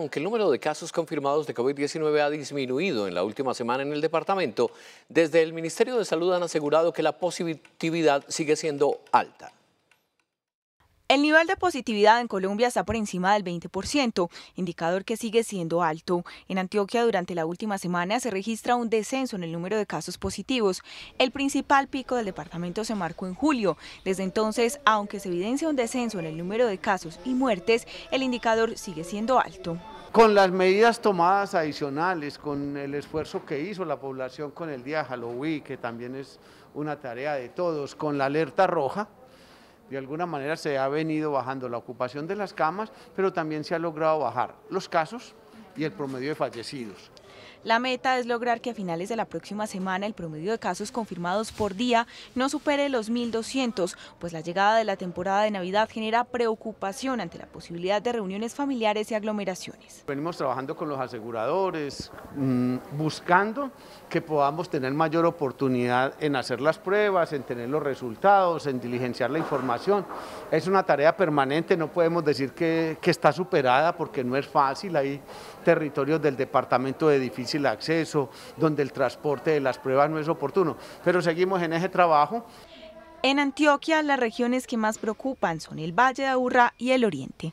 Aunque el número de casos confirmados de COVID-19 ha disminuido en la última semana en el departamento, desde el Ministerio de Salud han asegurado que la positividad sigue siendo alta. El nivel de positividad en Colombia está por encima del 20%, indicador que sigue siendo alto. En Antioquia durante la última semana se registra un descenso en el número de casos positivos. El principal pico del departamento se marcó en julio. Desde entonces, aunque se evidencia un descenso en el número de casos y muertes, el indicador sigue siendo alto. Con las medidas tomadas adicionales, con el esfuerzo que hizo la población con el día Halloween, que también es una tarea de todos, con la alerta roja, de alguna manera se ha venido bajando la ocupación de las camas, pero también se ha logrado bajar los casos y el promedio de fallecidos. La meta es lograr que a finales de la próxima semana el promedio de casos confirmados por día no supere los 1.200, pues la llegada de la temporada de Navidad genera preocupación ante la posibilidad de reuniones familiares y aglomeraciones. Venimos trabajando con los aseguradores, mm, buscando que podamos tener mayor oportunidad en hacer las pruebas, en tener los resultados, en diligenciar la información. Es una tarea permanente, no podemos decir que, está superada porque no es fácil, hay territorios del departamento de edificios el acceso, donde el transporte de las pruebas no es oportuno, pero seguimos en ese trabajo. En Antioquia, las regiones que más preocupan son el Valle de Urra y el Oriente.